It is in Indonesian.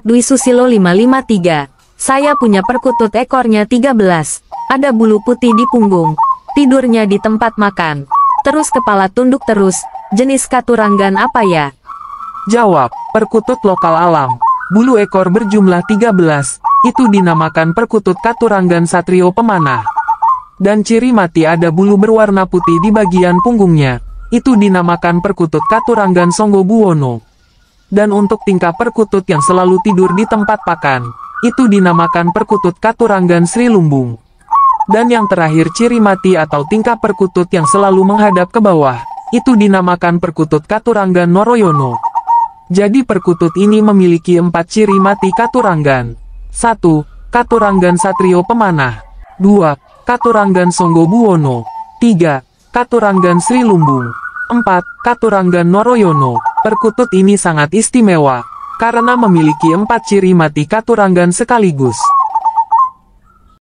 Dwi Susilo 553. Saya punya perkutut ekornya 13. Ada bulu putih di punggung. Tidurnya di tempat makan. Terus kepala tunduk terus. Jenis katuranggan apa ya? Jawab, perkutut lokal alam. Bulu ekor berjumlah 13. Itu dinamakan perkutut katuranggan satrio pemanah. Dan ciri mati ada bulu berwarna putih di bagian punggungnya. Itu dinamakan perkutut katuranggan Songgo Buwono dan untuk tingkah perkutut yang selalu tidur di tempat pakan, itu dinamakan perkutut katuranggan Sri Lumbung. Dan yang terakhir ciri mati atau tingkah perkutut yang selalu menghadap ke bawah, itu dinamakan perkutut Katurangan Noroyono. Jadi perkutut ini memiliki empat ciri mati katuranggan: 1. katuranggan Satrio Pemanah 2. katuranggan Songgo Buwono 3. katuranggan Sri Lumbung 4. Katurangan Noroyono Perkutut ini sangat istimewa, karena memiliki empat ciri mati katuranggan sekaligus.